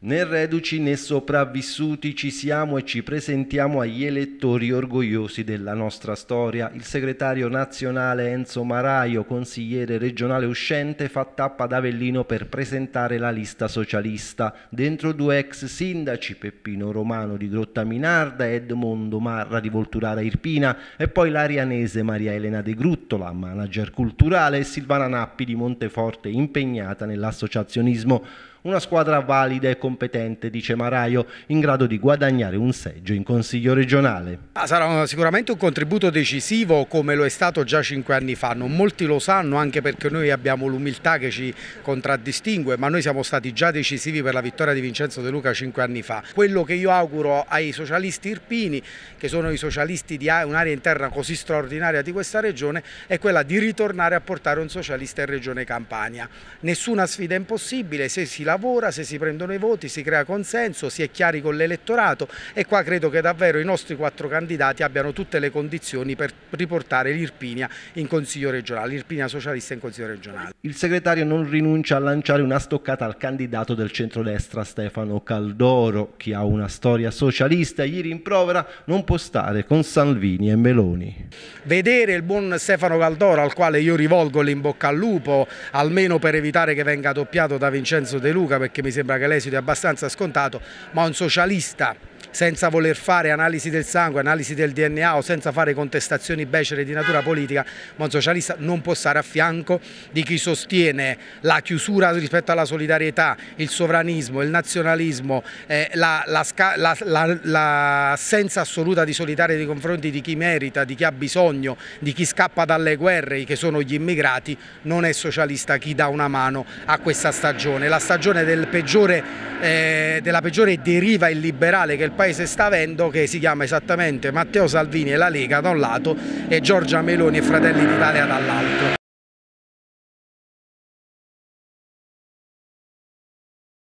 Né reduci né sopravvissuti ci siamo e ci presentiamo agli elettori orgogliosi della nostra storia. Il segretario nazionale Enzo Maraio, consigliere regionale uscente, fa tappa ad Avellino per presentare la lista socialista. Dentro due ex sindaci, Peppino Romano di Grotta Minarda e Edmondo Marra di Volturara Irpina, e poi l'arianese Maria Elena De Gruttola, manager culturale, e Silvana Nappi di Monteforte, impegnata nell'associazionismo. Una squadra valida e con competente, dice Maraio, in grado di guadagnare un seggio in Consiglio regionale. Ah, sarà sicuramente un contributo decisivo come lo è stato già cinque anni fa, non molti lo sanno anche perché noi abbiamo l'umiltà che ci contraddistingue, ma noi siamo stati già decisivi per la vittoria di Vincenzo De Luca cinque anni fa. Quello che io auguro ai socialisti irpini, che sono i socialisti di un'area interna così straordinaria di questa regione, è quella di ritornare a portare un socialista in regione Campania. Nessuna sfida è impossibile se si lavora, se si prendono i voti, voti, si crea consenso, si è chiari con l'elettorato e qua credo che davvero i nostri quattro candidati abbiano tutte le condizioni per riportare l'Irpinia in Consiglio regionale, l'Irpinia socialista in Consiglio regionale. Il segretario non rinuncia a lanciare una stoccata al candidato del centrodestra Stefano Caldoro, chi ha una storia socialista gli rimprovera non può stare con Salvini e Meloni. Vedere il buon Stefano Caldoro al quale io rivolgo l'imbocca al lupo, almeno per evitare che venga doppiato da Vincenzo De Luca perché mi sembra che l'esito abbia abbastanza scontato, ma un socialista senza voler fare analisi del sangue, analisi del DNA o senza fare contestazioni becere di natura politica, ma un socialista non può stare a fianco di chi sostiene la chiusura rispetto alla solidarietà, il sovranismo, il nazionalismo, eh, l'assenza la, la, assoluta di solidarietà nei confronti di chi merita, di chi ha bisogno, di chi scappa dalle guerre, che sono gli immigrati, non è socialista chi dà una mano a questa stagione. La stagione del peggiore eh, della peggiore deriva illiberale che il Paese sta avendo che si chiama esattamente Matteo Salvini e la Lega da un lato e Giorgia Meloni e Fratelli d'Italia dall'altro.